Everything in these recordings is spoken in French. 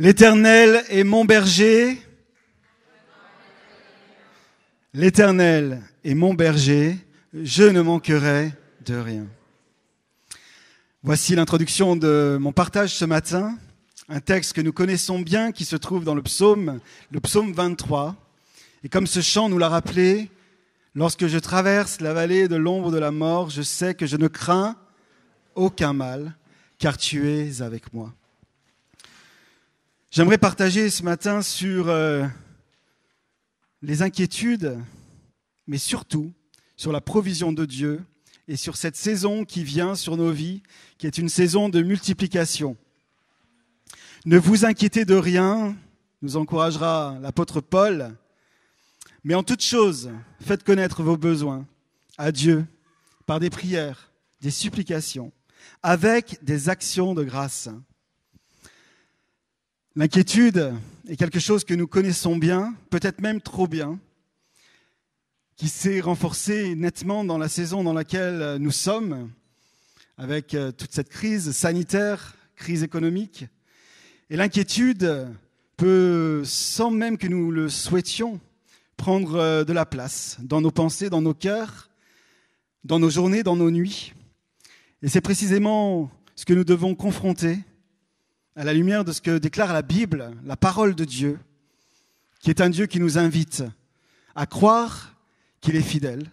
L'Éternel est mon berger. L'Éternel est mon berger. Je ne manquerai de rien. Voici l'introduction de mon partage ce matin. Un texte que nous connaissons bien qui se trouve dans le psaume, le psaume 23. Et comme ce chant nous l'a rappelé, lorsque je traverse la vallée de l'ombre de la mort, je sais que je ne crains aucun mal, car tu es avec moi. J'aimerais partager ce matin sur euh, les inquiétudes, mais surtout sur la provision de Dieu et sur cette saison qui vient sur nos vies, qui est une saison de multiplication. Ne vous inquiétez de rien, nous encouragera l'apôtre Paul, mais en toute chose, faites connaître vos besoins à Dieu par des prières, des supplications, avec des actions de grâce. L'inquiétude est quelque chose que nous connaissons bien, peut-être même trop bien, qui s'est renforcée nettement dans la saison dans laquelle nous sommes, avec euh, toute cette crise sanitaire, crise économique. Et l'inquiétude peut, sans même que nous le souhaitions, prendre euh, de la place dans nos pensées, dans nos cœurs, dans nos journées, dans nos nuits. Et c'est précisément ce que nous devons confronter à la lumière de ce que déclare la Bible, la parole de Dieu, qui est un Dieu qui nous invite à croire qu'il est fidèle,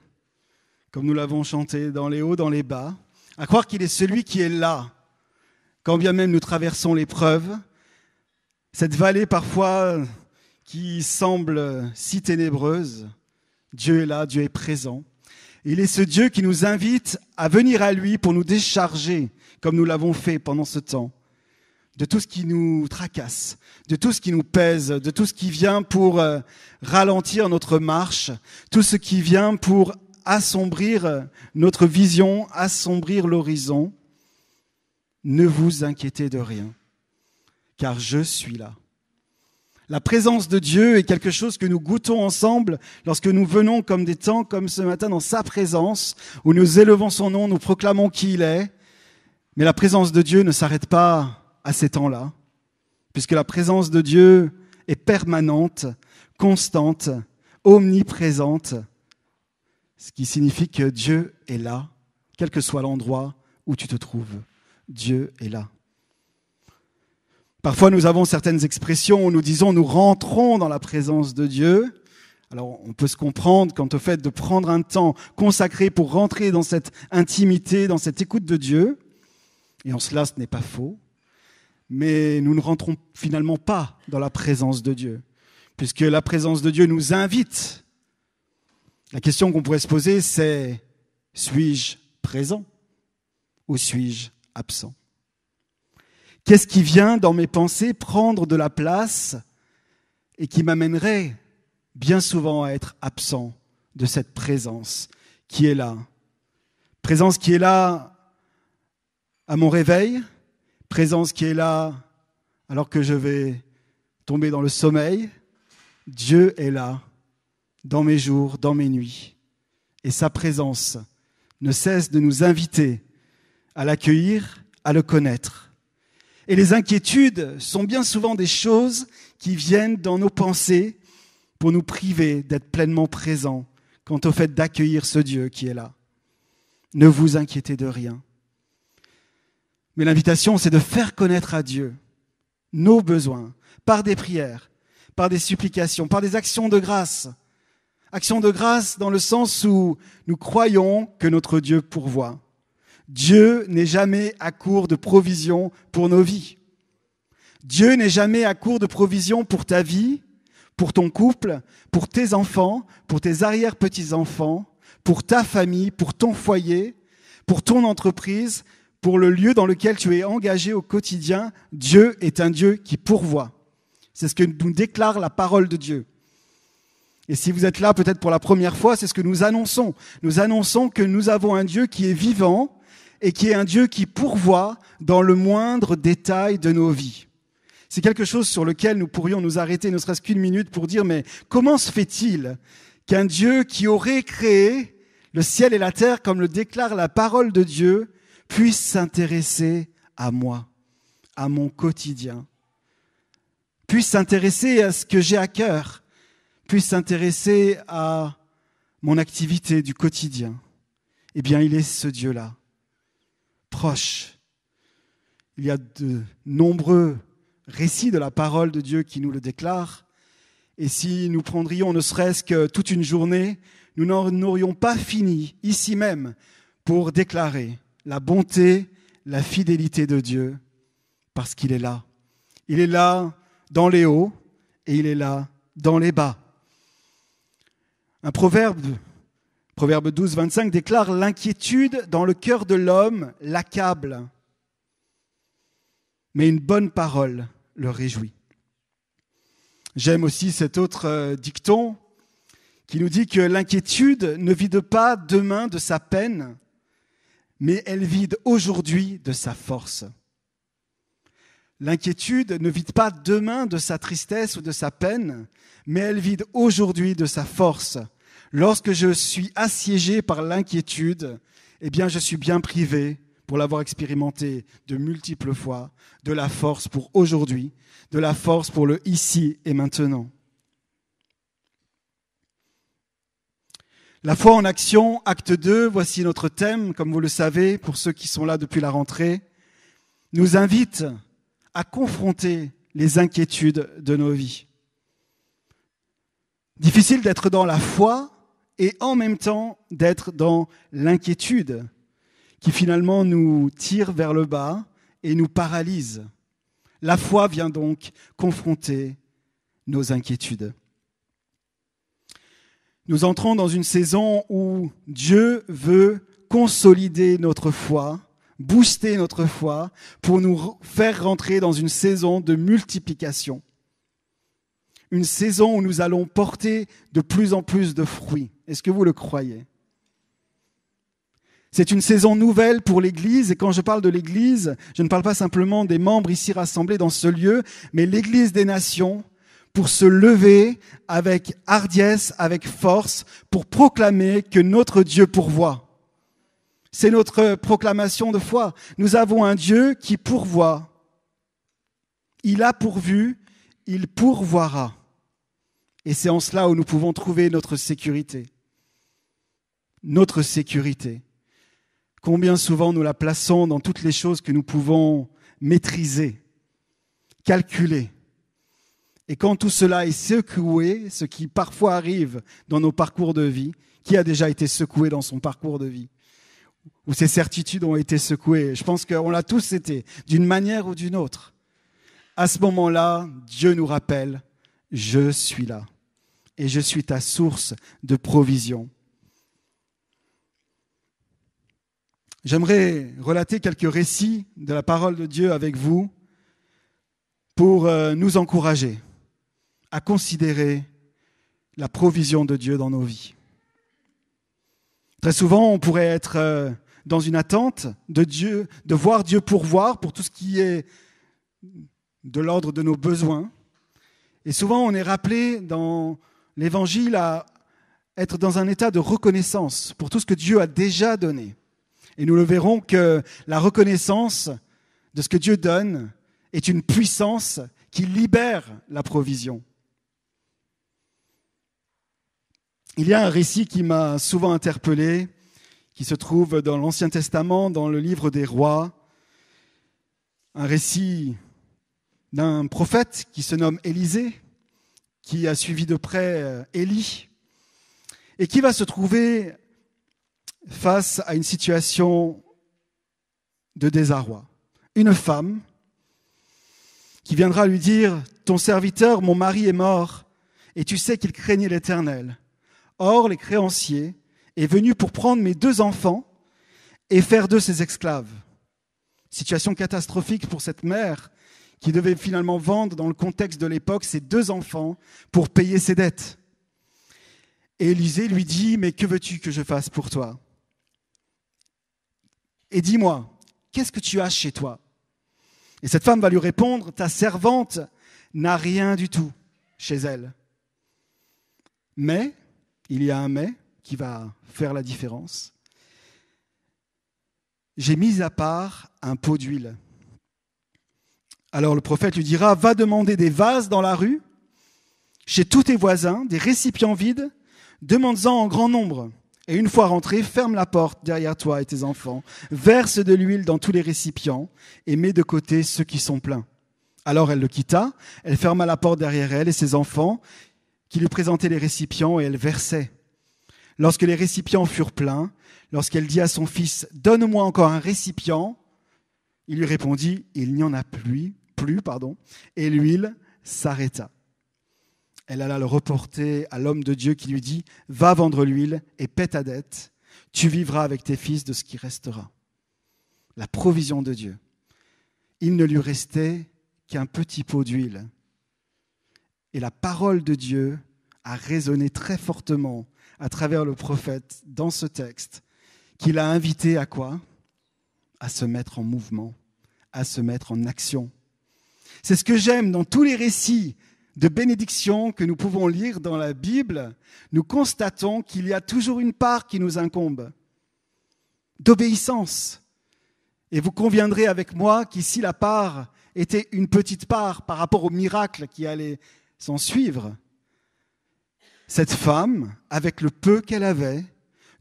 comme nous l'avons chanté dans les hauts, dans les bas, à croire qu'il est celui qui est là, quand bien même nous traversons l'épreuve, cette vallée parfois qui semble si ténébreuse, Dieu est là, Dieu est présent. Il est ce Dieu qui nous invite à venir à lui pour nous décharger, comme nous l'avons fait pendant ce temps de tout ce qui nous tracasse, de tout ce qui nous pèse, de tout ce qui vient pour euh, ralentir notre marche, tout ce qui vient pour assombrir euh, notre vision, assombrir l'horizon. Ne vous inquiétez de rien, car je suis là. La présence de Dieu est quelque chose que nous goûtons ensemble lorsque nous venons comme des temps comme ce matin dans sa présence, où nous élevons son nom, nous proclamons qui il est. Mais la présence de Dieu ne s'arrête pas à ces temps-là, puisque la présence de Dieu est permanente, constante, omniprésente, ce qui signifie que Dieu est là, quel que soit l'endroit où tu te trouves. Dieu est là. Parfois, nous avons certaines expressions où nous disons nous rentrons dans la présence de Dieu. Alors, on peut se comprendre quant au fait de prendre un temps consacré pour rentrer dans cette intimité, dans cette écoute de Dieu. Et en cela, ce n'est pas faux mais nous ne rentrons finalement pas dans la présence de Dieu, puisque la présence de Dieu nous invite. La question qu'on pourrait se poser, c'est suis-je présent ou suis-je absent Qu'est-ce qui vient dans mes pensées prendre de la place et qui m'amènerait bien souvent à être absent de cette présence qui est là Présence qui est là à mon réveil, présence qui est là alors que je vais tomber dans le sommeil. Dieu est là dans mes jours, dans mes nuits. Et sa présence ne cesse de nous inviter à l'accueillir, à le connaître. Et les inquiétudes sont bien souvent des choses qui viennent dans nos pensées pour nous priver d'être pleinement présents quant au fait d'accueillir ce Dieu qui est là. Ne vous inquiétez de rien, mais l'invitation, c'est de faire connaître à Dieu nos besoins par des prières, par des supplications, par des actions de grâce. Actions de grâce dans le sens où nous croyons que notre Dieu pourvoit. Dieu n'est jamais à court de provision pour nos vies. Dieu n'est jamais à court de provision pour ta vie, pour ton couple, pour tes enfants, pour tes arrière-petits-enfants, pour ta famille, pour ton foyer, pour ton entreprise, pour le lieu dans lequel tu es engagé au quotidien, Dieu est un Dieu qui pourvoit. C'est ce que nous déclare la parole de Dieu. Et si vous êtes là peut-être pour la première fois, c'est ce que nous annonçons. Nous annonçons que nous avons un Dieu qui est vivant et qui est un Dieu qui pourvoit dans le moindre détail de nos vies. C'est quelque chose sur lequel nous pourrions nous arrêter ne serait-ce qu'une minute pour dire, mais comment se fait-il qu'un Dieu qui aurait créé le ciel et la terre, comme le déclare la parole de Dieu, puisse s'intéresser à moi, à mon quotidien, puisse s'intéresser à ce que j'ai à cœur, puisse s'intéresser à mon activité du quotidien. Eh bien, il est ce Dieu-là, proche. Il y a de nombreux récits de la parole de Dieu qui nous le déclarent. Et si nous prendrions ne serait-ce que toute une journée, nous n'aurions pas fini ici même pour déclarer la bonté, la fidélité de Dieu, parce qu'il est là. Il est là dans les hauts et il est là dans les bas. Un proverbe, proverbe 12, 25, déclare L'inquiétude dans le cœur de l'homme l'accable, mais une bonne parole le réjouit. J'aime aussi cet autre euh, dicton qui nous dit que l'inquiétude ne vide pas demain de sa peine, mais elle vide aujourd'hui de sa force. L'inquiétude ne vide pas demain de sa tristesse ou de sa peine, mais elle vide aujourd'hui de sa force. Lorsque je suis assiégé par l'inquiétude, eh bien je suis bien privé, pour l'avoir expérimenté de multiples fois, de la force pour aujourd'hui, de la force pour le ici et maintenant. La foi en action, acte 2, voici notre thème, comme vous le savez, pour ceux qui sont là depuis la rentrée, nous invite à confronter les inquiétudes de nos vies. Difficile d'être dans la foi et en même temps d'être dans l'inquiétude qui finalement nous tire vers le bas et nous paralyse. La foi vient donc confronter nos inquiétudes. Nous entrons dans une saison où Dieu veut consolider notre foi, booster notre foi pour nous faire rentrer dans une saison de multiplication. Une saison où nous allons porter de plus en plus de fruits. Est-ce que vous le croyez c'est une saison nouvelle pour l'Église et quand je parle de l'Église, je ne parle pas simplement des membres ici rassemblés dans ce lieu, mais l'Église des nations, pour se lever avec hardiesse, avec force, pour proclamer que notre Dieu pourvoit. C'est notre proclamation de foi. Nous avons un Dieu qui pourvoit. Il a pourvu, il pourvoira. Et c'est en cela où nous pouvons trouver notre sécurité. Notre sécurité. Combien souvent nous la plaçons dans toutes les choses que nous pouvons maîtriser, calculer, et quand tout cela est secoué, ce qui parfois arrive dans nos parcours de vie, qui a déjà été secoué dans son parcours de vie Où ses certitudes ont été secouées Je pense qu'on l'a tous été, d'une manière ou d'une autre. À ce moment-là, Dieu nous rappelle, je suis là. Et je suis ta source de provision. J'aimerais relater quelques récits de la parole de Dieu avec vous pour euh, nous encourager à considérer la provision de Dieu dans nos vies. Très souvent, on pourrait être euh, dans une attente de Dieu, de voir Dieu pourvoir pour tout ce qui est de l'ordre de nos besoins. Et souvent, on est rappelé dans l'Évangile à être dans un état de reconnaissance pour tout ce que Dieu a déjà donné. Et nous le verrons que la reconnaissance de ce que Dieu donne est une puissance qui libère la provision. Il y a un récit qui m'a souvent interpellé, qui se trouve dans l'Ancien Testament, dans le livre des rois. Un récit d'un prophète qui se nomme Élisée, qui a suivi de près euh, Élie, et qui va se trouver face à une situation de désarroi. Une femme qui viendra lui dire, Ton serviteur, mon mari est mort, et tu sais qu'il craignait l'Éternel. Or, les créanciers est venu pour prendre mes deux enfants et faire d'eux ses esclaves. Situation catastrophique pour cette mère qui devait finalement vendre, dans le contexte de l'époque, ses deux enfants pour payer ses dettes. Et Élisée lui dit, mais que veux-tu que je fasse pour toi Et dis-moi, qu'est-ce que tu as chez toi Et cette femme va lui répondre, ta servante n'a rien du tout chez elle. Mais il y a un mais qui va faire la différence. J'ai mis à part un pot d'huile. Alors le prophète lui dira, va demander des vases dans la rue, chez tous tes voisins, des récipients vides, demande-en en grand nombre. Et une fois rentré, ferme la porte derrière toi et tes enfants, verse de l'huile dans tous les récipients et mets de côté ceux qui sont pleins. Alors elle le quitta, elle ferma la porte derrière elle et ses enfants, qui lui présentait les récipients et elle versait. Lorsque les récipients furent pleins, lorsqu'elle dit à son fils Donne-moi encore un récipient, il lui répondit Il n'y en a plus, plus pardon, et l'huile s'arrêta. Elle alla le reporter à l'homme de Dieu qui lui dit Va vendre l'huile et paie ta dette, tu vivras avec tes fils de ce qui restera. La provision de Dieu. Il ne lui restait qu'un petit pot d'huile et la parole de Dieu a résonné très fortement à travers le prophète dans ce texte, qu'il a invité à quoi À se mettre en mouvement, à se mettre en action. C'est ce que j'aime dans tous les récits de bénédiction que nous pouvons lire dans la Bible. Nous constatons qu'il y a toujours une part qui nous incombe, d'obéissance. Et vous conviendrez avec moi qu'ici la part était une petite part par rapport au miracle qui allait s'en suivre. Cette femme, avec le peu qu'elle avait,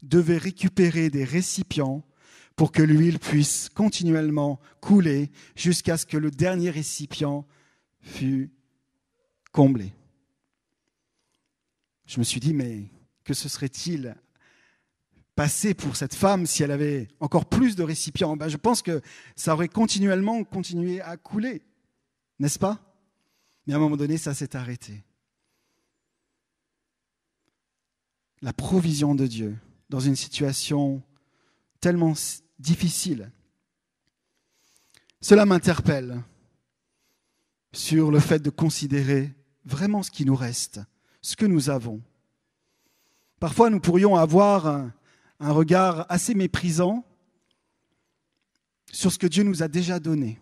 devait récupérer des récipients pour que l'huile puisse continuellement couler jusqu'à ce que le dernier récipient fût comblé. Je me suis dit, mais que se serait-il passé pour cette femme si elle avait encore plus de récipients ben, Je pense que ça aurait continuellement continué à couler, n'est-ce pas mais à un moment donné, ça s'est arrêté. La provision de Dieu dans une situation tellement difficile. Cela m'interpelle sur le fait de considérer vraiment ce qui nous reste, ce que nous avons. Parfois, nous pourrions avoir un, un regard assez méprisant sur ce que Dieu nous a déjà donné.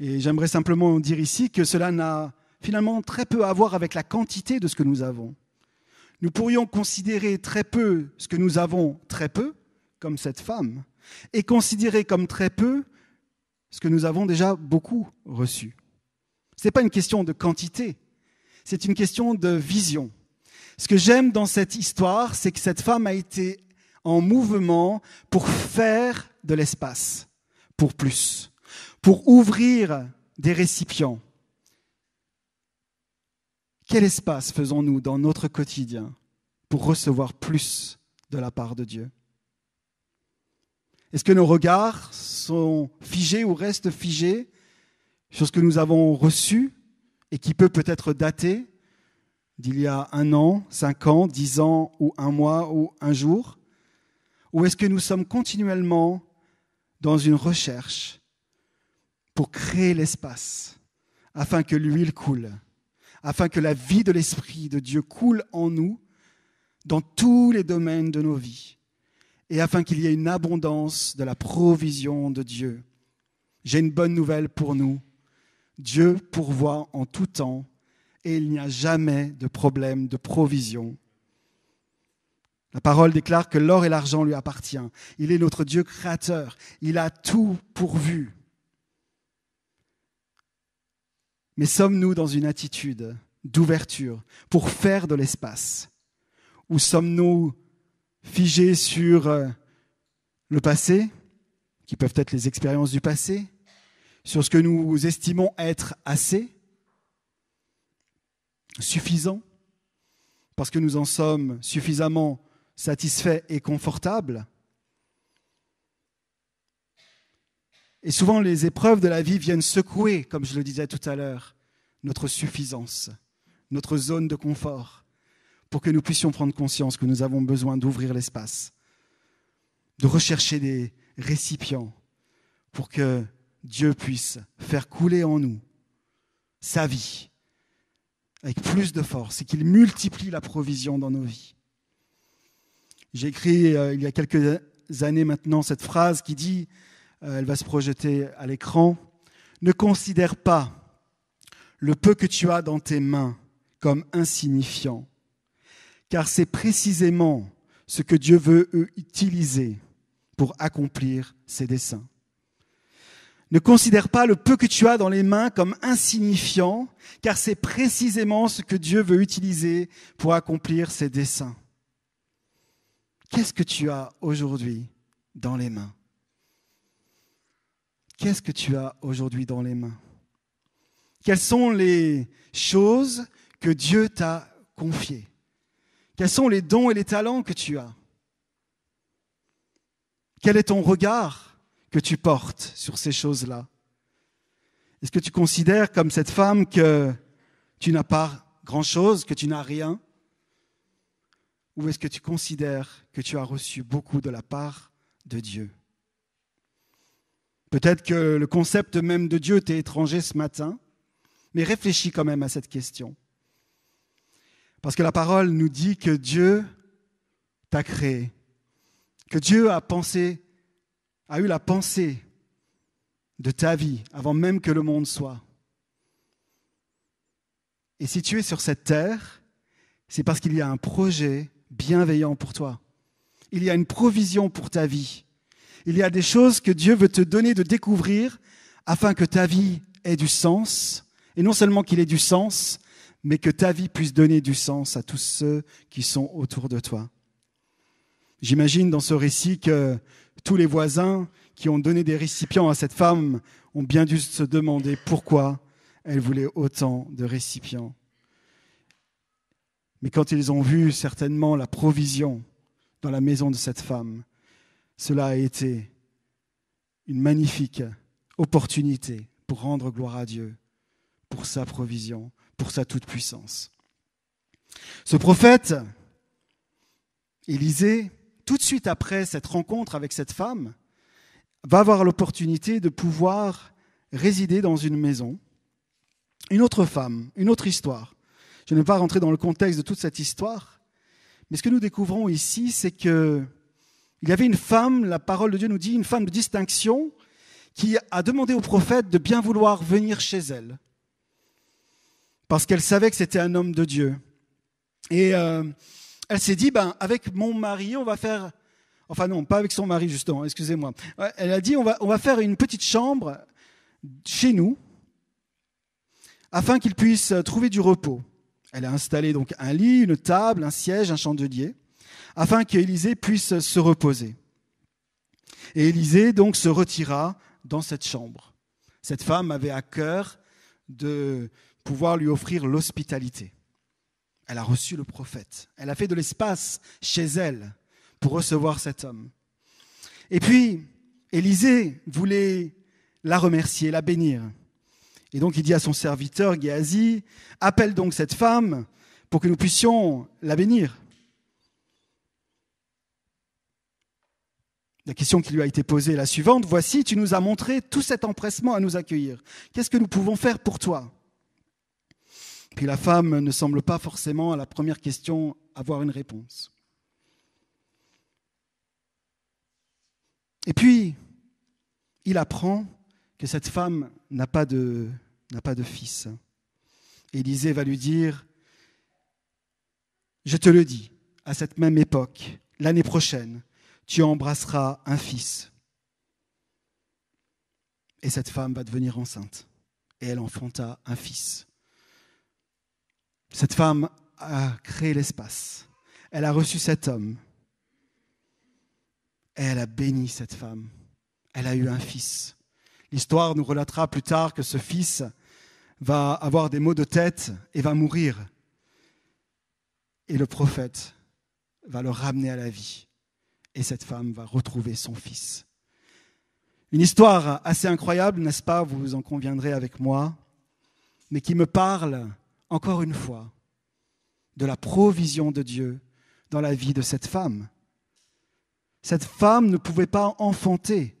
Et j'aimerais simplement dire ici que cela n'a finalement très peu à voir avec la quantité de ce que nous avons. Nous pourrions considérer très peu ce que nous avons très peu, comme cette femme, et considérer comme très peu ce que nous avons déjà beaucoup reçu. Ce n'est pas une question de quantité, c'est une question de vision. Ce que j'aime dans cette histoire, c'est que cette femme a été en mouvement pour faire de l'espace, pour plus pour ouvrir des récipients. Quel espace faisons-nous dans notre quotidien pour recevoir plus de la part de Dieu Est-ce que nos regards sont figés ou restent figés sur ce que nous avons reçu et qui peut peut-être dater d'il y a un an, cinq ans, dix ans ou un mois ou un jour Ou est-ce que nous sommes continuellement dans une recherche pour créer l'espace, afin que l'huile coule, afin que la vie de l'Esprit de Dieu coule en nous, dans tous les domaines de nos vies, et afin qu'il y ait une abondance de la provision de Dieu. J'ai une bonne nouvelle pour nous. Dieu pourvoit en tout temps, et il n'y a jamais de problème de provision. La parole déclare que l'or et l'argent lui appartiennent. Il est notre Dieu créateur. Il a tout pourvu. Mais sommes-nous dans une attitude d'ouverture pour faire de l'espace Ou sommes-nous figés sur euh, le passé, qui peuvent être les expériences du passé, sur ce que nous estimons être assez, suffisant, parce que nous en sommes suffisamment satisfaits et confortables Et souvent, les épreuves de la vie viennent secouer, comme je le disais tout à l'heure, notre suffisance, notre zone de confort, pour que nous puissions prendre conscience que nous avons besoin d'ouvrir l'espace, de rechercher des récipients, pour que Dieu puisse faire couler en nous sa vie avec plus de force et qu'il multiplie la provision dans nos vies. J'ai écrit euh, il y a quelques années maintenant cette phrase qui dit euh, elle va se projeter à l'écran. Ne considère pas le peu que tu as dans tes mains comme insignifiant, car c'est précisément ce que Dieu veut utiliser pour accomplir ses desseins. Ne considère pas le peu que tu as dans les mains comme insignifiant, car c'est précisément ce que Dieu veut utiliser pour accomplir ses desseins. Qu'est-ce que tu as aujourd'hui dans les mains qu'est-ce que tu as aujourd'hui dans les mains Quelles sont les choses que Dieu t'a confiées Quels sont les dons et les talents que tu as Quel est ton regard que tu portes sur ces choses-là Est-ce que tu considères comme cette femme que tu n'as pas grand-chose, que tu n'as rien Ou est-ce que tu considères que tu as reçu beaucoup de la part de Dieu Peut-être que le concept même de Dieu t'est étranger ce matin, mais réfléchis quand même à cette question. Parce que la parole nous dit que Dieu t'a créé, que Dieu a pensé, a eu la pensée de ta vie avant même que le monde soit. Et si tu es sur cette terre, c'est parce qu'il y a un projet bienveillant pour toi. Il y a une provision pour ta vie. Il y a des choses que Dieu veut te donner de découvrir afin que ta vie ait du sens. Et non seulement qu'il ait du sens, mais que ta vie puisse donner du sens à tous ceux qui sont autour de toi. J'imagine dans ce récit que tous les voisins qui ont donné des récipients à cette femme ont bien dû se demander pourquoi elle voulait autant de récipients. Mais quand ils ont vu certainement la provision dans la maison de cette femme, cela a été une magnifique opportunité pour rendre gloire à Dieu, pour sa provision, pour sa toute-puissance. Ce prophète, Élisée, tout de suite après cette rencontre avec cette femme, va avoir l'opportunité de pouvoir résider dans une maison. Une autre femme, une autre histoire. Je ne vais pas rentrer dans le contexte de toute cette histoire, mais ce que nous découvrons ici, c'est que il y avait une femme, la parole de Dieu nous dit, une femme de distinction, qui a demandé au prophète de bien vouloir venir chez elle, parce qu'elle savait que c'était un homme de Dieu. Et euh, elle s'est dit, ben, avec mon mari, on va faire... Enfin non, pas avec son mari, justement, excusez-moi. Elle a dit, on va, on va faire une petite chambre chez nous, afin qu'il puisse trouver du repos. Elle a installé donc un lit, une table, un siège, un chandelier afin qu'Élisée puisse se reposer. Et Élisée donc se retira dans cette chambre. Cette femme avait à cœur de pouvoir lui offrir l'hospitalité. Elle a reçu le prophète. Elle a fait de l'espace chez elle pour recevoir cet homme. Et puis, Élisée voulait la remercier, la bénir. Et donc il dit à son serviteur Géasi, appelle donc cette femme pour que nous puissions la bénir. La question qui lui a été posée est la suivante. Voici, tu nous as montré tout cet empressement à nous accueillir. Qu'est-ce que nous pouvons faire pour toi Puis la femme ne semble pas forcément à la première question avoir une réponse. Et puis, il apprend que cette femme n'a pas de, pas de fils. Élisée va lui dire, je te le dis, à cette même époque, l'année prochaine, tu embrasseras un fils. Et cette femme va devenir enceinte. Et elle enfanta un fils. Cette femme a créé l'espace. Elle a reçu cet homme. Et elle a béni cette femme. Elle a eu un fils. L'histoire nous relatera plus tard que ce fils va avoir des maux de tête et va mourir. Et le prophète va le ramener à la vie et cette femme va retrouver son fils. Une histoire assez incroyable, n'est-ce pas Vous en conviendrez avec moi, mais qui me parle, encore une fois, de la provision de Dieu dans la vie de cette femme. Cette femme ne pouvait pas enfanter,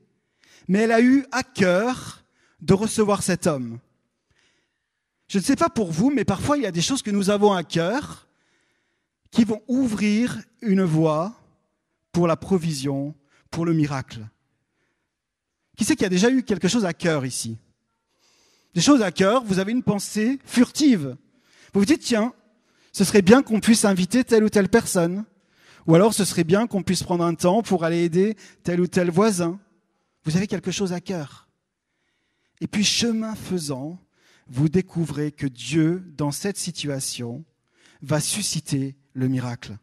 mais elle a eu à cœur de recevoir cet homme. Je ne sais pas pour vous, mais parfois il y a des choses que nous avons à cœur qui vont ouvrir une voie pour la provision, pour le miracle. Qui c'est qui a déjà eu quelque chose à cœur ici Des choses à cœur, vous avez une pensée furtive. Vous vous dites, tiens, ce serait bien qu'on puisse inviter telle ou telle personne. Ou alors ce serait bien qu'on puisse prendre un temps pour aller aider tel ou tel voisin. Vous avez quelque chose à cœur. Et puis chemin faisant, vous découvrez que Dieu, dans cette situation, va susciter le miracle.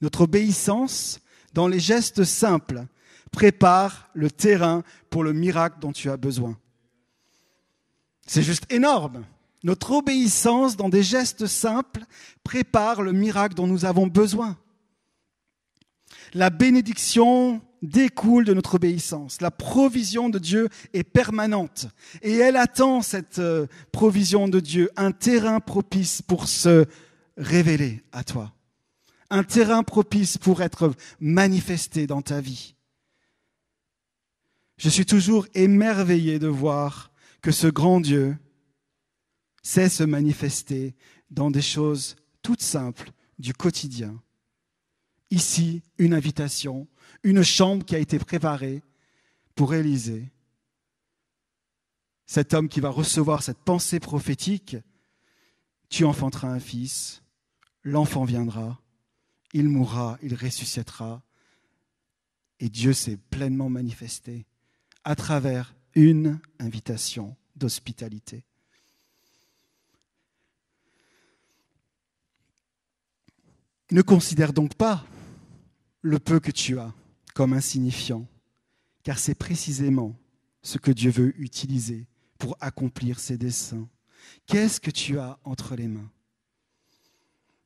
Notre obéissance dans les gestes simples prépare le terrain pour le miracle dont tu as besoin. C'est juste énorme. Notre obéissance dans des gestes simples prépare le miracle dont nous avons besoin. La bénédiction découle de notre obéissance. La provision de Dieu est permanente et elle attend cette euh, provision de Dieu, un terrain propice pour se révéler à toi un terrain propice pour être manifesté dans ta vie. Je suis toujours émerveillé de voir que ce grand Dieu sait se manifester dans des choses toutes simples du quotidien. Ici, une invitation, une chambre qui a été préparée pour Élisée. Cet homme qui va recevoir cette pensée prophétique, tu enfanteras un fils, l'enfant viendra, il mourra, il ressuscitera. Et Dieu s'est pleinement manifesté à travers une invitation d'hospitalité. Ne considère donc pas le peu que tu as comme insignifiant, car c'est précisément ce que Dieu veut utiliser pour accomplir ses desseins. Qu'est-ce que tu as entre les mains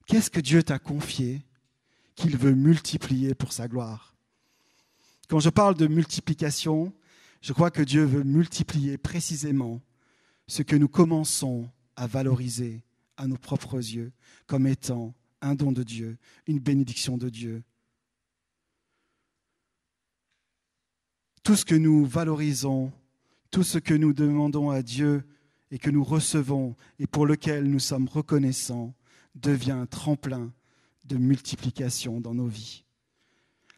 Qu'est-ce que Dieu t'a confié qu'il veut multiplier pour sa gloire. Quand je parle de multiplication, je crois que Dieu veut multiplier précisément ce que nous commençons à valoriser à nos propres yeux comme étant un don de Dieu, une bénédiction de Dieu. Tout ce que nous valorisons, tout ce que nous demandons à Dieu et que nous recevons et pour lequel nous sommes reconnaissants devient tremplin de multiplication dans nos vies.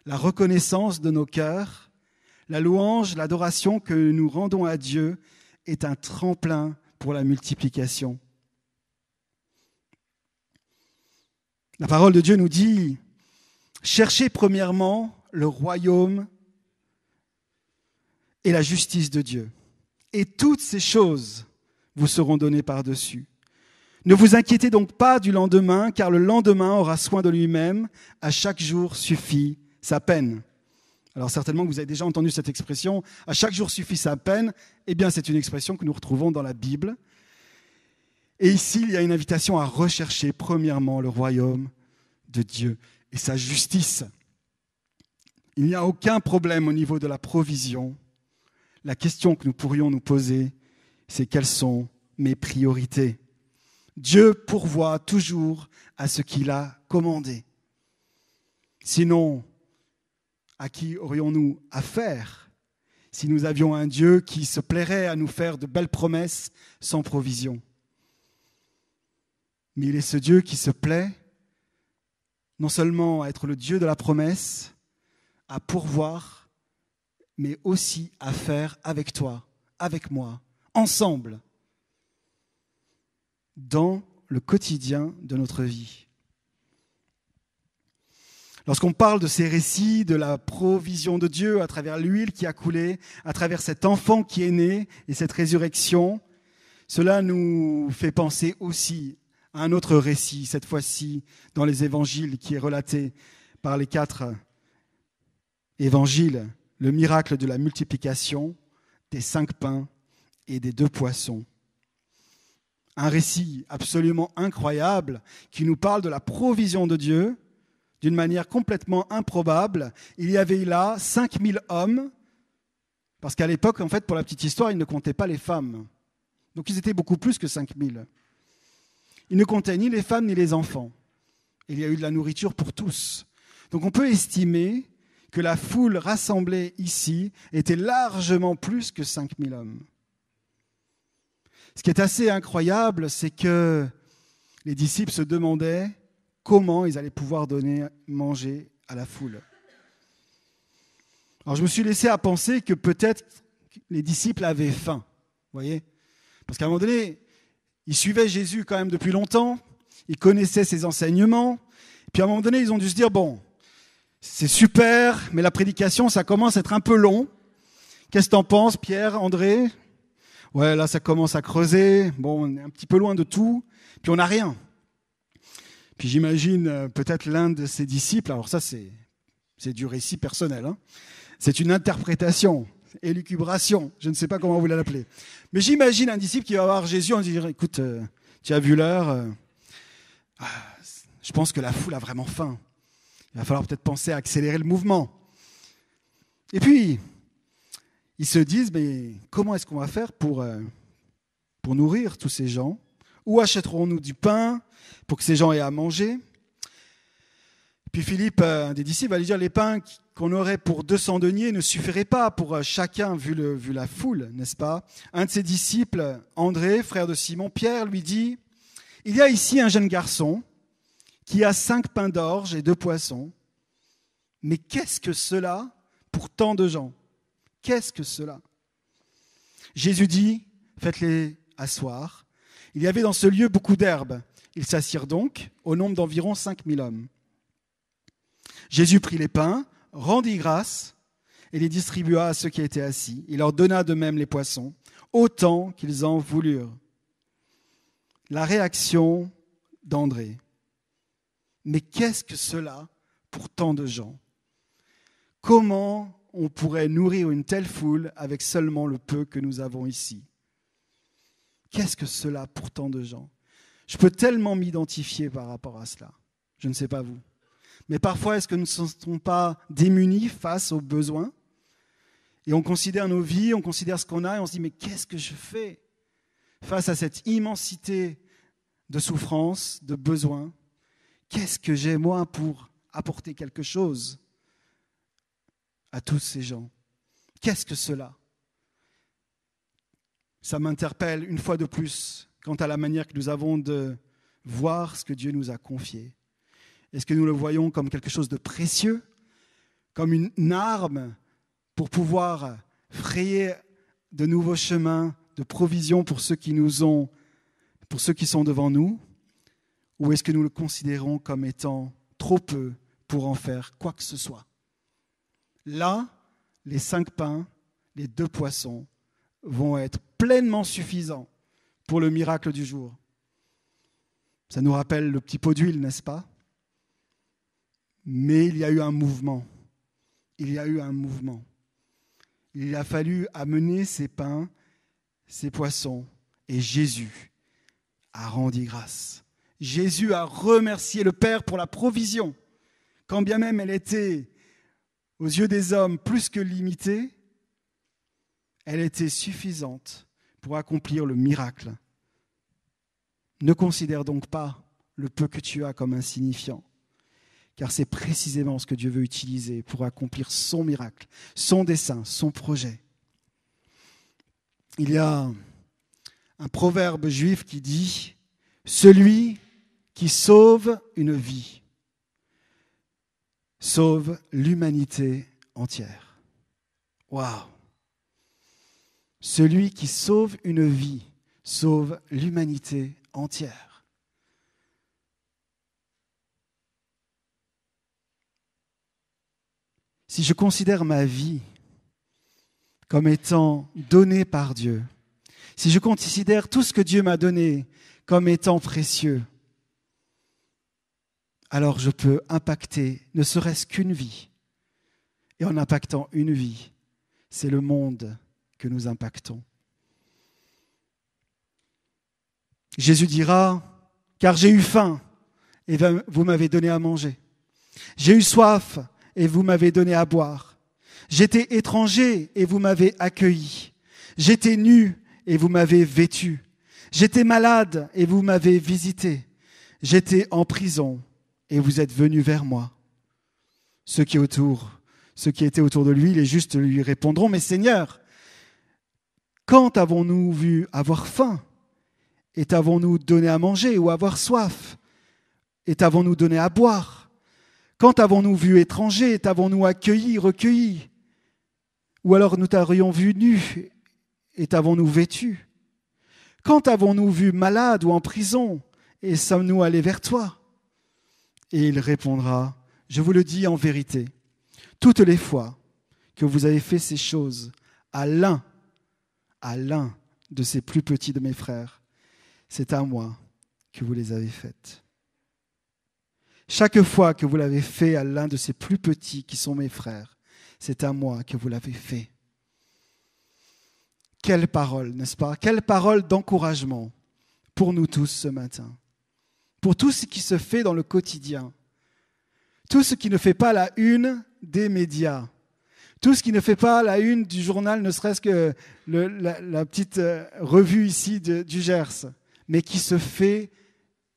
La reconnaissance de nos cœurs, la louange, l'adoration que nous rendons à Dieu est un tremplin pour la multiplication. La parole de Dieu nous dit, cherchez premièrement le royaume et la justice de Dieu. Et toutes ces choses vous seront données par-dessus. Ne vous inquiétez donc pas du lendemain, car le lendemain aura soin de lui-même. À chaque jour suffit sa peine. Alors certainement que vous avez déjà entendu cette expression, à chaque jour suffit sa peine. Eh bien, c'est une expression que nous retrouvons dans la Bible. Et ici, il y a une invitation à rechercher premièrement le royaume de Dieu et sa justice. Il n'y a aucun problème au niveau de la provision. La question que nous pourrions nous poser, c'est quelles sont mes priorités Dieu pourvoit toujours à ce qu'il a commandé. Sinon, à qui aurions-nous affaire si nous avions un Dieu qui se plairait à nous faire de belles promesses sans provision Mais il est ce Dieu qui se plaît non seulement à être le Dieu de la promesse, à pourvoir, mais aussi à faire avec toi, avec moi, ensemble, dans le quotidien de notre vie. Lorsqu'on parle de ces récits, de la provision de Dieu à travers l'huile qui a coulé, à travers cet enfant qui est né et cette résurrection, cela nous fait penser aussi à un autre récit, cette fois-ci dans les évangiles qui est relaté par les quatre évangiles, le miracle de la multiplication des cinq pains et des deux poissons un récit absolument incroyable qui nous parle de la provision de Dieu d'une manière complètement improbable. Il y avait là 5000 hommes, parce qu'à l'époque, en fait, pour la petite histoire, ils ne comptaient pas les femmes. Donc ils étaient beaucoup plus que 5000. Ils ne comptaient ni les femmes ni les enfants. Il y a eu de la nourriture pour tous. Donc on peut estimer que la foule rassemblée ici était largement plus que 5000 hommes. Ce qui est assez incroyable, c'est que les disciples se demandaient comment ils allaient pouvoir donner manger à la foule. Alors je me suis laissé à penser que peut-être les disciples avaient faim, voyez Parce qu'à un moment donné, ils suivaient Jésus quand même depuis longtemps, ils connaissaient ses enseignements, puis à un moment donné, ils ont dû se dire, bon, c'est super, mais la prédication, ça commence à être un peu long. Qu'est-ce que t'en penses, Pierre, André ouais, là ça commence à creuser, bon, on est un petit peu loin de tout, puis on n'a rien. Puis j'imagine euh, peut-être l'un de ses disciples, alors ça c'est, c'est du récit personnel, hein. c'est une interprétation, élucubration, je ne sais pas comment vous l'appelez. Mais j'imagine un disciple qui va voir Jésus en disant, écoute, euh, tu as vu l'heure, euh, ah, je pense que la foule a vraiment faim. Il va falloir peut-être penser à accélérer le mouvement. Et puis, ils se disent, mais comment est-ce qu'on va faire pour, euh, pour nourrir tous ces gens Où achèterons-nous du pain pour que ces gens aient à manger Puis Philippe, euh, un des disciples, va lui dire, les pains qu'on aurait pour 200 deniers ne suffiraient pas pour euh, chacun, vu, le, vu la foule, n'est-ce pas Un de ses disciples, André, frère de Simon, Pierre, lui dit, il y a ici un jeune garçon qui a cinq pains d'orge et deux poissons. Mais qu'est-ce que cela pour tant de gens Qu'est-ce que cela Jésus dit, faites-les asseoir. Il y avait dans ce lieu beaucoup d'herbes. Ils s'assirent donc, au nombre d'environ 5000 hommes. Jésus prit les pains, rendit grâce et les distribua à ceux qui étaient assis. Il leur donna de même les poissons, autant qu'ils en voulurent. La réaction d'André. Mais qu'est-ce que cela pour tant de gens Comment on pourrait nourrir une telle foule avec seulement le peu que nous avons ici. Qu'est-ce que cela pour tant de gens Je peux tellement m'identifier par rapport à cela. Je ne sais pas vous. Mais parfois, est-ce que nous ne sommes pas démunis face aux besoins Et on considère nos vies, on considère ce qu'on a et on se dit, mais qu'est-ce que je fais face à cette immensité de souffrance, de besoins Qu'est-ce que j'ai moi pour apporter quelque chose à tous ces gens. Qu'est-ce que cela Ça m'interpelle une fois de plus quant à la manière que nous avons de voir ce que Dieu nous a confié. Est-ce que nous le voyons comme quelque chose de précieux, comme une arme pour pouvoir frayer de nouveaux chemins de provision pour ceux qui nous ont, pour ceux qui sont devant nous, ou est-ce que nous le considérons comme étant trop peu pour en faire quoi que ce soit Là, les cinq pains, les deux poissons vont être pleinement suffisants pour le miracle du jour. Ça nous rappelle le petit pot d'huile, n'est-ce pas Mais il y a eu un mouvement. Il y a eu un mouvement. Il a fallu amener ces pains, ces poissons, et Jésus a rendu grâce. Jésus a remercié le Père pour la provision, quand bien même elle était aux yeux des hommes plus que limitée, elle était suffisante pour accomplir le miracle. Ne considère donc pas le peu que tu as comme insignifiant, car c'est précisément ce que Dieu veut utiliser pour accomplir son miracle, son dessein, son projet. Il y a un proverbe juif qui dit, Celui qui sauve une vie sauve l'humanité entière. Waouh Celui qui sauve une vie sauve l'humanité entière. Si je considère ma vie comme étant donnée par Dieu, si je considère tout ce que Dieu m'a donné comme étant précieux, alors je peux impacter ne serait-ce qu'une vie. Et en impactant une vie, c'est le monde que nous impactons. Jésus dira, car j'ai eu faim et vous m'avez donné à manger. J'ai eu soif et vous m'avez donné à boire. J'étais étranger et vous m'avez accueilli. J'étais nu et vous m'avez vêtu. J'étais malade et vous m'avez visité. J'étais en prison et vous êtes venus vers moi. Ceux qui autour, qui étaient autour de lui, les justes lui répondront, mais Seigneur, quand avons-nous vu avoir faim Et avons-nous donné à manger ou avoir soif Et avons-nous donné à boire Quand avons-nous vu étranger Et avons-nous accueilli, recueilli Ou alors nous t'aurions vu nu Et avons-nous vêtu Quand avons-nous vu malade ou en prison Et sommes-nous allés vers toi et il répondra, je vous le dis en vérité, toutes les fois que vous avez fait ces choses à l'un, à l'un de ces plus petits de mes frères, c'est à moi que vous les avez faites. Chaque fois que vous l'avez fait à l'un de ces plus petits qui sont mes frères, c'est à moi que vous l'avez fait. Quelle parole, n'est-ce pas Quelle parole d'encouragement pour nous tous ce matin pour tout ce qui se fait dans le quotidien, tout ce qui ne fait pas la une des médias, tout ce qui ne fait pas la une du journal, ne serait-ce que la, petite euh, revue ici du Gers, mais qui se fait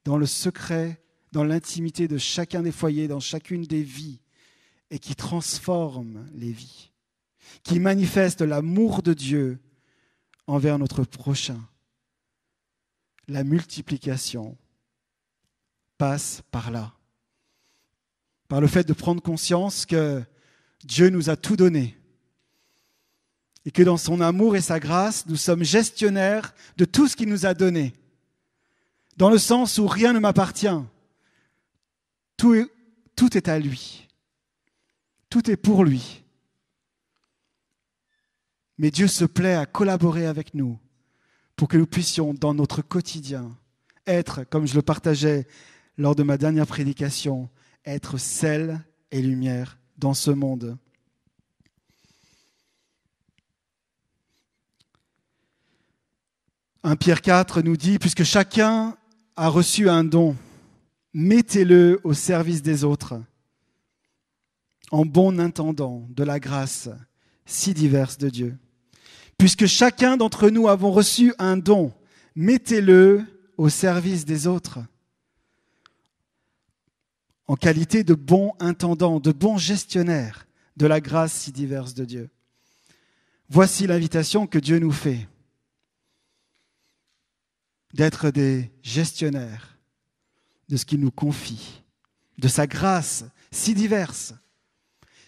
dans le secret, dans l'intimité de chacun des foyers, dans chacune des vies, et qui transforme les vies, qui manifeste l'amour de Dieu envers notre prochain, la multiplication passe par là. Par le fait de prendre conscience que Dieu nous a tout donné et que dans son amour et sa grâce, nous sommes gestionnaires de tout ce qu'il nous a donné, dans le sens où rien ne m'appartient. Tout est, tout est à lui. Tout est pour lui. Mais Dieu se plaît à collaborer avec nous pour que nous puissions, dans notre quotidien, être, comme je le partageais lors de ma dernière prédication, être sel et lumière dans ce monde. 1 Pierre 4 nous dit, puisque chacun a reçu un don, mettez-le au service des autres, en bon intendant de la grâce si diverse de Dieu. Puisque chacun d'entre nous avons reçu un don, mettez-le au service des autres en qualité de bon intendant, de bon gestionnaire de la grâce si diverse de Dieu. Voici l'invitation que Dieu nous fait d'être des gestionnaires de ce qu'il nous confie, de sa grâce si diverse,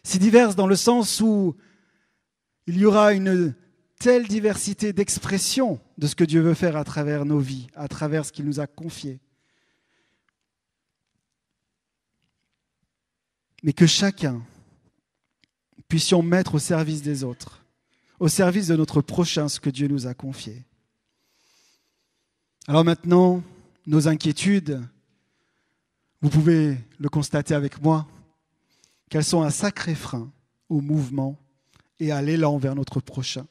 si diverse dans le sens où il y aura une telle diversité d'expression de ce que Dieu veut faire à travers nos vies, à travers ce qu'il nous a confié. mais que chacun puissions mettre au service des autres, au service de notre prochain ce que Dieu nous a confié. Alors maintenant, nos inquiétudes, vous pouvez le constater avec moi, qu'elles sont un sacré frein au mouvement et à l'élan vers notre prochain.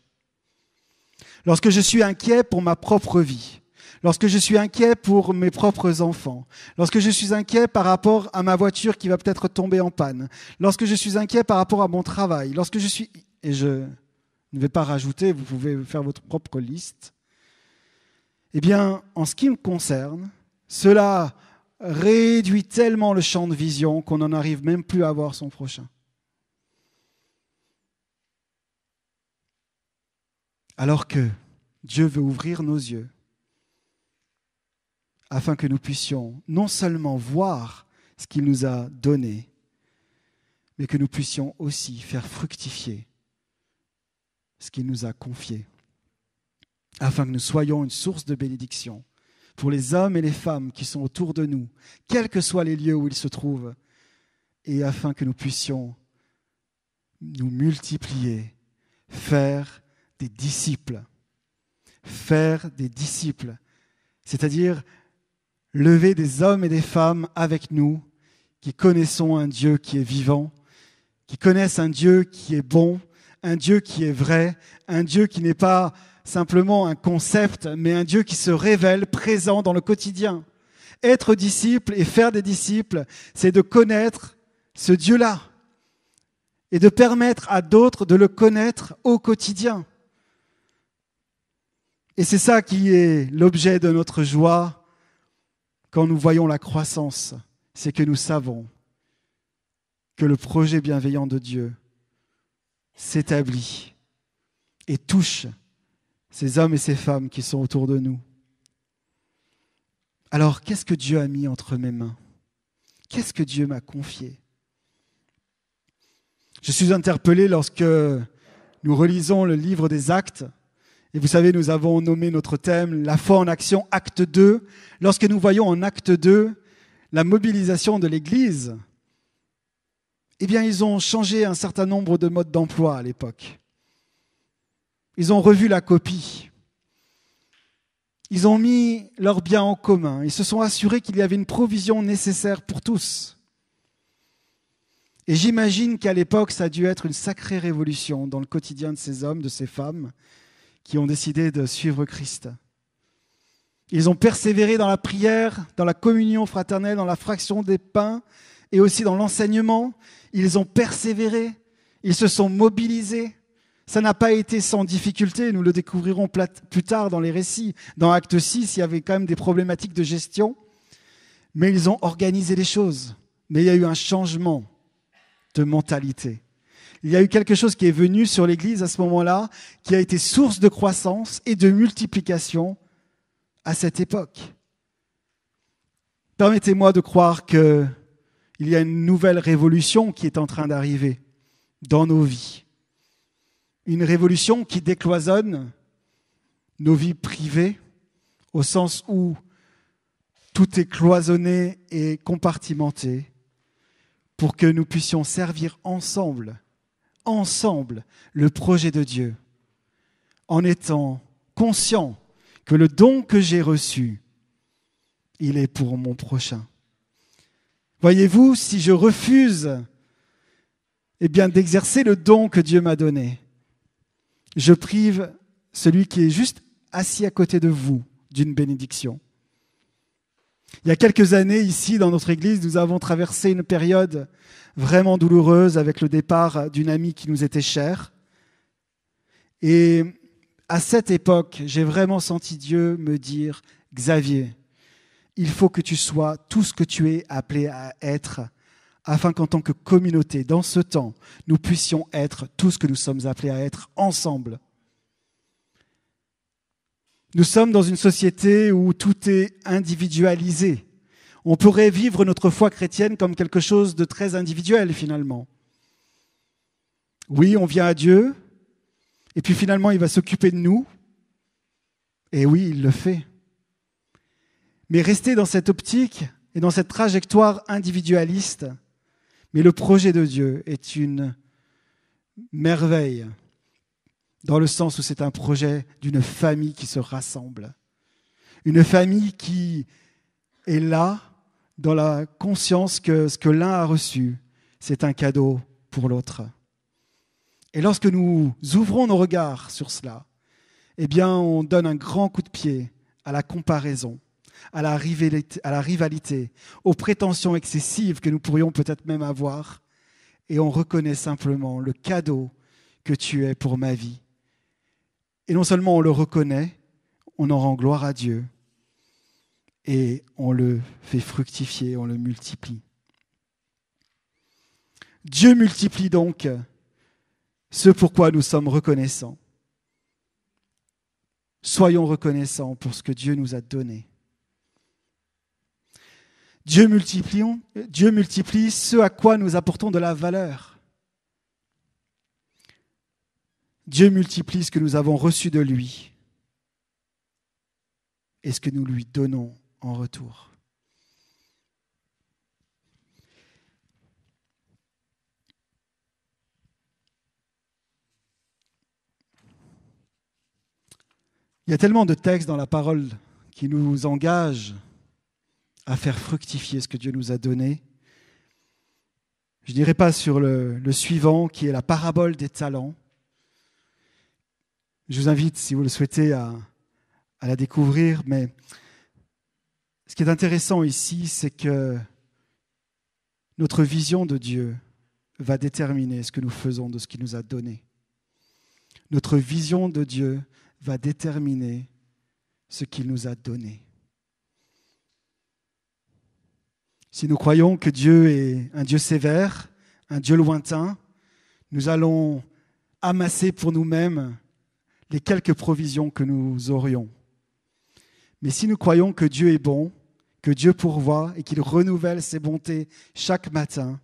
Lorsque je suis inquiet pour ma propre vie, lorsque je suis inquiet pour mes propres enfants, lorsque je suis inquiet par rapport à ma voiture qui va peut-être tomber en panne, lorsque je suis inquiet par rapport à mon travail, lorsque je suis... Et je ne vais pas rajouter, vous pouvez faire votre propre liste. Eh bien, en ce qui me concerne, cela réduit tellement le champ de vision qu'on n'en arrive même plus à voir son prochain. Alors que Dieu veut ouvrir nos yeux afin que nous puissions non seulement voir ce qu'il nous a donné, mais que nous puissions aussi faire fructifier ce qu'il nous a confié, afin que nous soyons une source de bénédiction pour les hommes et les femmes qui sont autour de nous, quels que soient les lieux où ils se trouvent, et afin que nous puissions nous multiplier, faire des disciples, faire des disciples, c'est-à-dire lever des hommes et des femmes avec nous qui connaissons un Dieu qui est vivant, qui connaissent un Dieu qui est bon, un Dieu qui est vrai, un Dieu qui n'est pas simplement un concept, mais un Dieu qui se révèle présent dans le quotidien. Être disciple et faire des disciples, c'est de connaître ce Dieu-là et de permettre à d'autres de le connaître au quotidien. Et c'est ça qui est l'objet de notre joie quand nous voyons la croissance, c'est que nous savons que le projet bienveillant de Dieu s'établit et touche ces hommes et ces femmes qui sont autour de nous. Alors, qu'est-ce que Dieu a mis entre mes mains Qu'est-ce que Dieu m'a confié Je suis interpellé lorsque nous relisons le livre des actes et vous savez, nous avons nommé notre thème La foi en action, acte 2. Lorsque nous voyons en acte 2 la mobilisation de l'Église, eh bien, ils ont changé un certain nombre de modes d'emploi à l'époque. Ils ont revu la copie. Ils ont mis leurs biens en commun. Ils se sont assurés qu'il y avait une provision nécessaire pour tous. Et j'imagine qu'à l'époque, ça a dû être une sacrée révolution dans le quotidien de ces hommes, de ces femmes, qui ont décidé de suivre Christ. Ils ont persévéré dans la prière, dans la communion fraternelle, dans la fraction des pains et aussi dans l'enseignement. Ils ont persévéré, ils se sont mobilisés. Ça n'a pas été sans difficulté, nous le découvrirons plus tard dans les récits. Dans Acte 6, il y avait quand même des problématiques de gestion, mais ils ont organisé les choses. Mais il y a eu un changement de mentalité. Il y a eu quelque chose qui est venu sur l'Église à ce moment-là, qui a été source de croissance et de multiplication à cette époque. Permettez-moi de croire qu'il y a une nouvelle révolution qui est en train d'arriver dans nos vies. Une révolution qui décloisonne nos vies privées, au sens où tout est cloisonné et compartimenté, pour que nous puissions servir ensemble ensemble le projet de Dieu en étant conscient que le don que j'ai reçu, il est pour mon prochain. Voyez-vous, si je refuse eh bien, d'exercer le don que Dieu m'a donné, je prive celui qui est juste assis à côté de vous d'une bénédiction. Il y a quelques années, ici, dans notre Église, nous avons traversé une période vraiment douloureuse avec le départ d'une amie qui nous était chère. Et à cette époque, j'ai vraiment senti Dieu me dire, Xavier, il faut que tu sois tout ce que tu es appelé à être, afin qu'en tant que communauté, dans ce temps, nous puissions être tout ce que nous sommes appelés à être ensemble. Nous sommes dans une société où tout est individualisé. On pourrait vivre notre foi chrétienne comme quelque chose de très individuel finalement. Oui, on vient à Dieu, et puis finalement il va s'occuper de nous, et oui, il le fait. Mais rester dans cette optique et dans cette trajectoire individualiste, mais le projet de Dieu est une merveille dans le sens où c'est un projet d'une famille qui se rassemble, une famille qui est là dans la conscience que ce que l'un a reçu, c'est un cadeau pour l'autre. Et lorsque nous ouvrons nos regards sur cela, eh bien, on donne un grand coup de pied à la comparaison, à la rivalité, aux prétentions excessives que nous pourrions peut-être même avoir, et on reconnaît simplement le cadeau que tu es pour ma vie, et non seulement on le reconnaît, on en rend gloire à Dieu et on le fait fructifier, on le multiplie. Dieu multiplie donc ce pourquoi nous sommes reconnaissants. Soyons reconnaissants pour ce que Dieu nous a donné. Dieu Dieu multiplie ce à quoi nous apportons de la valeur. Dieu multiplie ce que nous avons reçu de lui et ce que nous lui donnons en retour. Il y a tellement de textes dans la parole qui nous engagent à faire fructifier ce que Dieu nous a donné. Je n'irai pas sur le suivant, qui est la parabole des talents. Je vous invite, si vous le souhaitez, à, la découvrir. Mais ce qui est intéressant ici, c'est que notre vision de Dieu va déterminer ce que nous faisons de ce qu'il nous a donné. Notre vision de Dieu va déterminer ce qu'il nous a donné. Si nous croyons que Dieu est un Dieu sévère, un Dieu lointain, nous allons amasser pour nous-mêmes les quelques provisions que nous aurions. Mais si nous croyons que Dieu est bon, que Dieu pourvoit et qu'il renouvelle ses bontés chaque matin,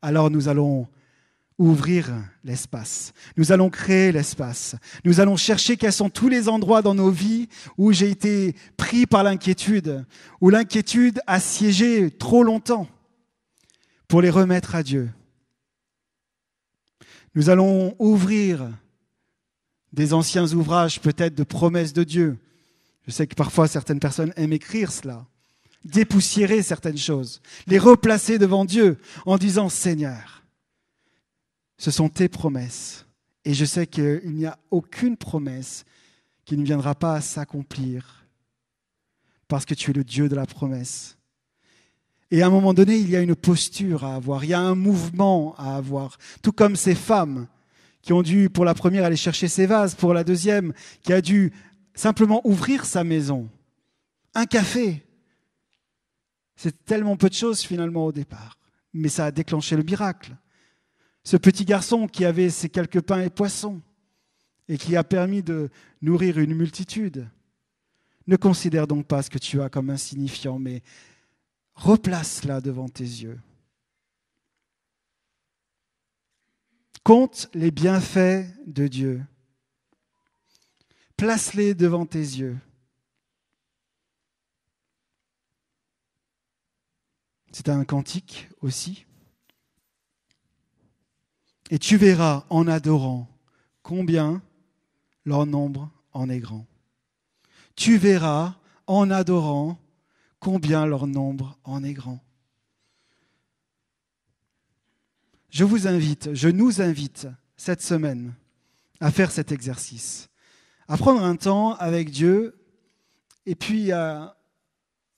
alors nous allons ouvrir l'espace. Nous allons créer l'espace. Nous allons chercher quels sont tous les endroits dans nos vies où j'ai été pris par l'inquiétude, où l'inquiétude a siégé trop longtemps pour les remettre à Dieu. Nous allons ouvrir des anciens ouvrages peut-être de promesses de Dieu. Je sais que parfois certaines personnes aiment écrire cela, dépoussiérer certaines choses, les replacer devant Dieu en disant Seigneur, ce sont tes promesses. Et je sais qu'il n'y a aucune promesse qui ne viendra pas à s'accomplir parce que tu es le Dieu de la promesse. Et à un moment donné, il y a une posture à avoir, il y a un mouvement à avoir, tout comme ces femmes qui ont dû, pour la première, aller chercher ses vases, pour la deuxième, qui a dû simplement ouvrir sa maison, un café. C'est tellement peu de choses finalement au départ, mais ça a déclenché le miracle. Ce petit garçon qui avait ses quelques pains et poissons et qui a permis de nourrir une multitude. Ne considère donc pas ce que tu as comme insignifiant, mais replace-la devant tes yeux. Compte les bienfaits de Dieu. Place-les devant tes yeux. C'est un cantique aussi. Et tu verras en adorant combien leur nombre en est grand. Tu verras en adorant combien leur nombre en est grand. Je vous invite, je nous invite cette semaine à faire cet exercice, à prendre un temps avec Dieu et puis à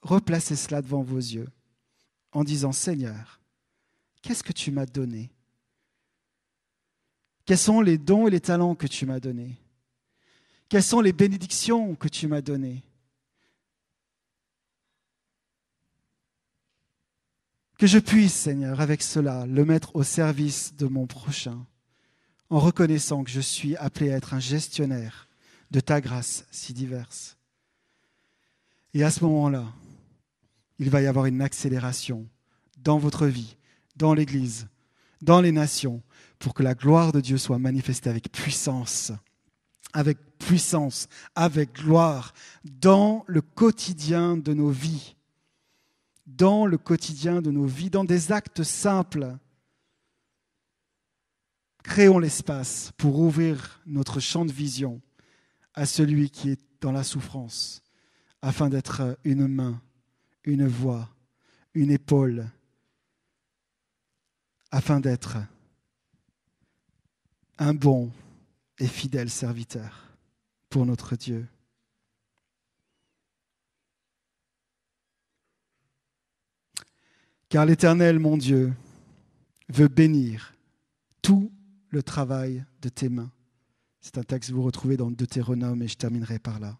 replacer cela devant vos yeux en disant Seigneur, qu'est-ce que tu m'as donné Quels sont les dons et les talents que tu m'as donnés Quelles sont les bénédictions que tu m'as données Que je puisse, Seigneur, avec cela, le mettre au service de mon prochain, en reconnaissant que je suis appelé à être un gestionnaire de ta grâce si diverse. Et à ce moment-là, il va y avoir une accélération dans votre vie, dans l'Église, dans les nations, pour que la gloire de Dieu soit manifestée avec puissance, avec puissance, avec gloire, dans le quotidien de nos vies dans le quotidien de nos vies, dans des actes simples. Créons l'espace pour ouvrir notre champ de vision à celui qui est dans la souffrance, afin d'être une main, une voix, une épaule, afin d'être un bon et fidèle serviteur pour notre Dieu. Car l'Éternel, mon Dieu, veut bénir tout le travail de tes mains. C'est un texte que vous retrouvez dans Deutéronome et je terminerai par là.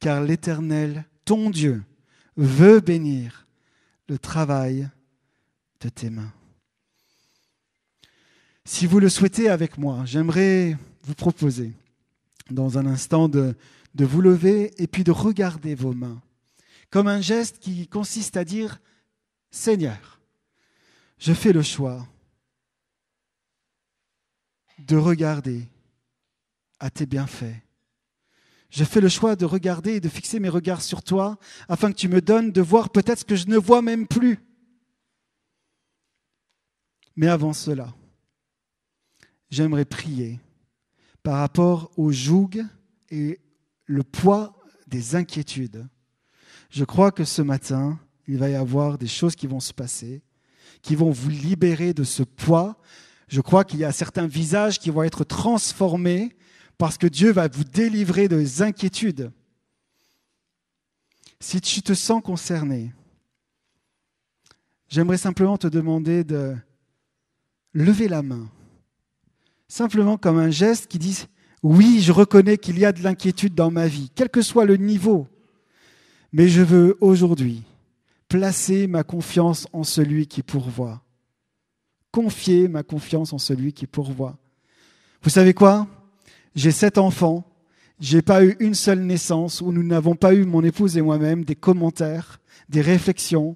Car l'Éternel, ton Dieu, veut bénir le travail de tes mains. Si vous le souhaitez avec moi, j'aimerais vous proposer dans un instant de, de vous lever et puis de regarder vos mains comme un geste qui consiste à dire Seigneur, je fais le choix de regarder à tes bienfaits. Je fais le choix de regarder et de fixer mes regards sur toi afin que tu me donnes de voir peut-être ce que je ne vois même plus. Mais avant cela, j'aimerais prier par rapport au joug et le poids des inquiétudes. Je crois que ce matin, il va y avoir des choses qui vont se passer, qui vont vous libérer de ce poids. Je crois qu'il y a certains visages qui vont être transformés parce que Dieu va vous délivrer des inquiétudes. Si tu te sens concerné, j'aimerais simplement te demander de lever la main, simplement comme un geste qui dit, oui, je reconnais qu'il y a de l'inquiétude dans ma vie, quel que soit le niveau, mais je veux aujourd'hui placer ma confiance en celui qui pourvoit. Confier ma confiance en celui qui pourvoit. Vous savez quoi J'ai sept enfants. J'ai pas eu une seule naissance où nous n'avons pas eu, mon épouse et moi-même, des commentaires, des réflexions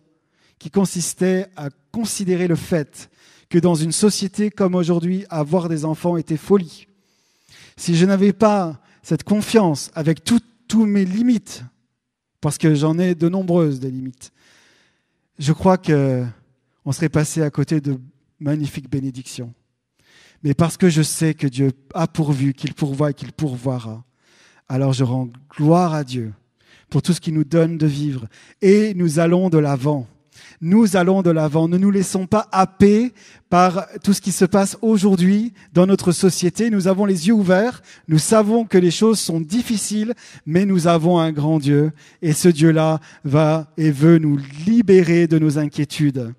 qui consistaient à considérer le fait que dans une société comme aujourd'hui, avoir des enfants était folie. Si je n'avais pas cette confiance avec toutes mes limites, parce que j'en ai de nombreuses des limites, je crois qu'on serait passé à côté de magnifiques bénédictions. Mais parce que je sais que Dieu a pourvu, qu'il pourvoit et qu'il pourvoira, alors je rends gloire à Dieu pour tout ce qu'il nous donne de vivre. Et nous allons de l'avant. Nous allons de l'avant. Ne nous laissons pas happer par tout ce qui se passe aujourd'hui dans notre société. Nous avons les yeux ouverts. Nous savons que les choses sont difficiles, mais nous avons un grand Dieu. Et ce Dieu-là va et veut nous libérer de nos inquiétudes.